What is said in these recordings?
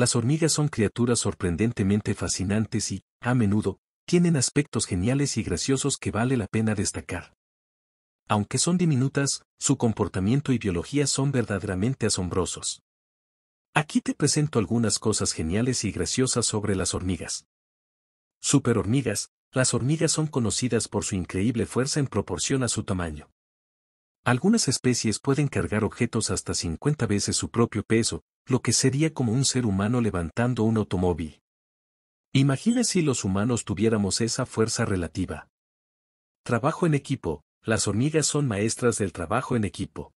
Las hormigas son criaturas sorprendentemente fascinantes y, a menudo, tienen aspectos geniales y graciosos que vale la pena destacar. Aunque son diminutas, su comportamiento y biología son verdaderamente asombrosos. Aquí te presento algunas cosas geniales y graciosas sobre las hormigas. Superhormigas, las hormigas son conocidas por su increíble fuerza en proporción a su tamaño. Algunas especies pueden cargar objetos hasta 50 veces su propio peso, lo que sería como un ser humano levantando un automóvil. Imagina si los humanos tuviéramos esa fuerza relativa. Trabajo en equipo, las hormigas son maestras del trabajo en equipo.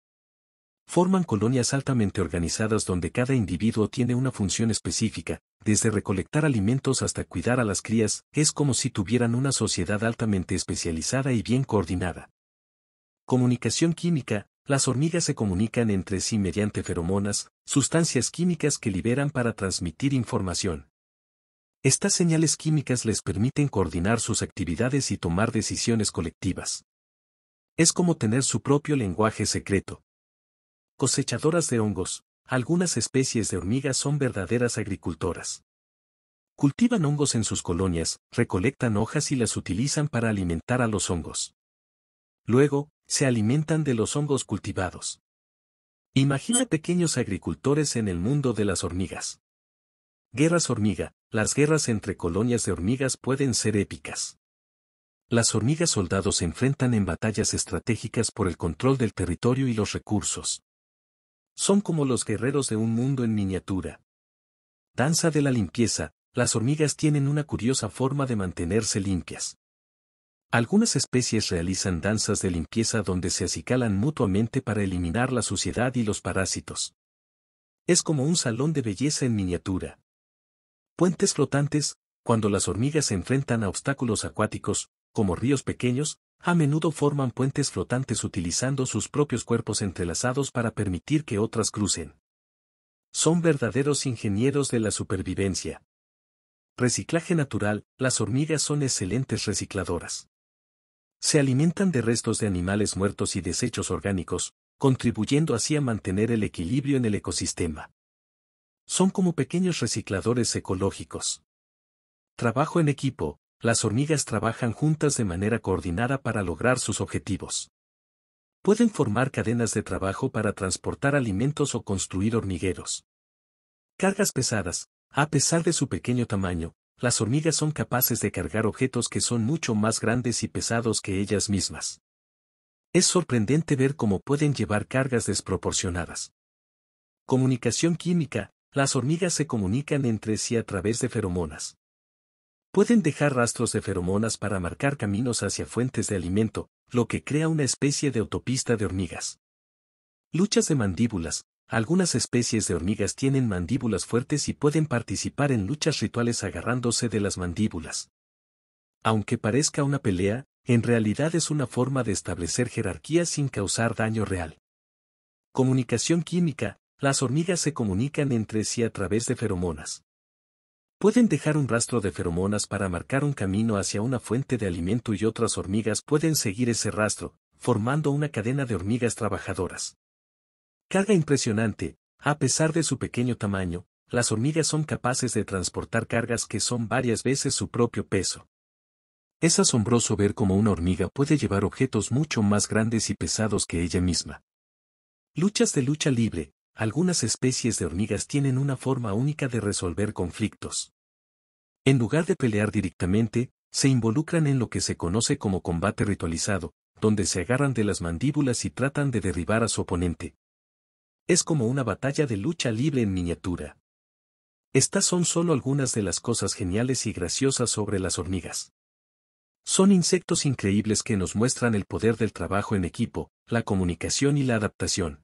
Forman colonias altamente organizadas donde cada individuo tiene una función específica, desde recolectar alimentos hasta cuidar a las crías, es como si tuvieran una sociedad altamente especializada y bien coordinada. Comunicación química, las hormigas se comunican entre sí mediante feromonas, sustancias químicas que liberan para transmitir información. Estas señales químicas les permiten coordinar sus actividades y tomar decisiones colectivas. Es como tener su propio lenguaje secreto. Cosechadoras de hongos, algunas especies de hormigas son verdaderas agricultoras. Cultivan hongos en sus colonias, recolectan hojas y las utilizan para alimentar a los hongos. Luego, se alimentan de los hongos cultivados. Imagina pequeños agricultores en el mundo de las hormigas. Guerras hormiga, las guerras entre colonias de hormigas pueden ser épicas. Las hormigas soldados se enfrentan en batallas estratégicas por el control del territorio y los recursos. Son como los guerreros de un mundo en miniatura. Danza de la limpieza, las hormigas tienen una curiosa forma de mantenerse limpias. Algunas especies realizan danzas de limpieza donde se acicalan mutuamente para eliminar la suciedad y los parásitos. Es como un salón de belleza en miniatura. Puentes flotantes, cuando las hormigas se enfrentan a obstáculos acuáticos, como ríos pequeños, a menudo forman puentes flotantes utilizando sus propios cuerpos entrelazados para permitir que otras crucen. Son verdaderos ingenieros de la supervivencia. Reciclaje natural, las hormigas son excelentes recicladoras. Se alimentan de restos de animales muertos y desechos orgánicos, contribuyendo así a mantener el equilibrio en el ecosistema. Son como pequeños recicladores ecológicos. Trabajo en equipo, las hormigas trabajan juntas de manera coordinada para lograr sus objetivos. Pueden formar cadenas de trabajo para transportar alimentos o construir hormigueros. Cargas pesadas, a pesar de su pequeño tamaño, las hormigas son capaces de cargar objetos que son mucho más grandes y pesados que ellas mismas. Es sorprendente ver cómo pueden llevar cargas desproporcionadas. Comunicación química, las hormigas se comunican entre sí a través de feromonas. Pueden dejar rastros de feromonas para marcar caminos hacia fuentes de alimento, lo que crea una especie de autopista de hormigas. Luchas de mandíbulas, algunas especies de hormigas tienen mandíbulas fuertes y pueden participar en luchas rituales agarrándose de las mandíbulas. Aunque parezca una pelea, en realidad es una forma de establecer jerarquía sin causar daño real. Comunicación química. Las hormigas se comunican entre sí a través de feromonas. Pueden dejar un rastro de feromonas para marcar un camino hacia una fuente de alimento y otras hormigas pueden seguir ese rastro, formando una cadena de hormigas trabajadoras. Carga impresionante, a pesar de su pequeño tamaño, las hormigas son capaces de transportar cargas que son varias veces su propio peso. Es asombroso ver cómo una hormiga puede llevar objetos mucho más grandes y pesados que ella misma. Luchas de lucha libre, algunas especies de hormigas tienen una forma única de resolver conflictos. En lugar de pelear directamente, se involucran en lo que se conoce como combate ritualizado, donde se agarran de las mandíbulas y tratan de derribar a su oponente es como una batalla de lucha libre en miniatura. Estas son solo algunas de las cosas geniales y graciosas sobre las hormigas. Son insectos increíbles que nos muestran el poder del trabajo en equipo, la comunicación y la adaptación.